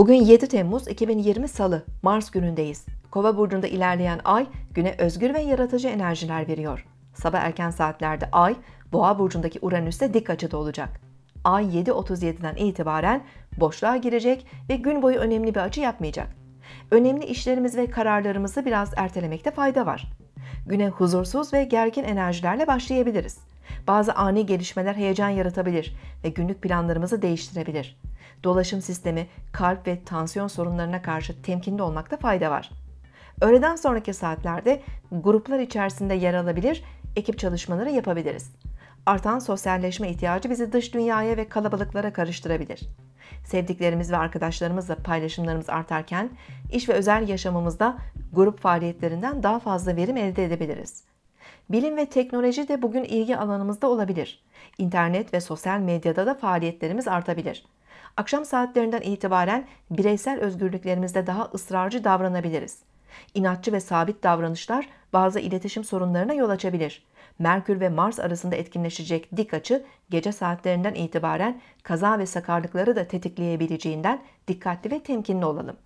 Bugün 7 Temmuz 2020 Salı, Mars günündeyiz. Kova burcunda ilerleyen ay güne özgür ve yaratıcı enerjiler veriyor. Sabah erken saatlerde ay Boğa burcundaki Uranüs'te dik açıda olacak. Ay 7.37'den itibaren boşluğa girecek ve gün boyu önemli bir açı yapmayacak. Önemli işlerimiz ve kararlarımızı biraz ertelemekte fayda var. Güne huzursuz ve gergin enerjilerle başlayabiliriz. Bazı ani gelişmeler heyecan yaratabilir ve günlük planlarımızı değiştirebilir. Dolaşım sistemi, kalp ve tansiyon sorunlarına karşı temkinli olmakta fayda var. Öğleden sonraki saatlerde gruplar içerisinde yer alabilir, ekip çalışmaları yapabiliriz. Artan sosyalleşme ihtiyacı bizi dış dünyaya ve kalabalıklara karıştırabilir. Sevdiklerimiz ve arkadaşlarımızla paylaşımlarımız artarken iş ve özel yaşamımızda grup faaliyetlerinden daha fazla verim elde edebiliriz. Bilim ve teknoloji de bugün ilgi alanımızda olabilir. İnternet ve sosyal medyada da faaliyetlerimiz artabilir. Akşam saatlerinden itibaren bireysel özgürlüklerimizde daha ısrarcı davranabiliriz. İnatçı ve sabit davranışlar bazı iletişim sorunlarına yol açabilir. Merkür ve Mars arasında etkinleşecek dik açı gece saatlerinden itibaren kaza ve sakarlıkları da tetikleyebileceğinden dikkatli ve temkinli olalım.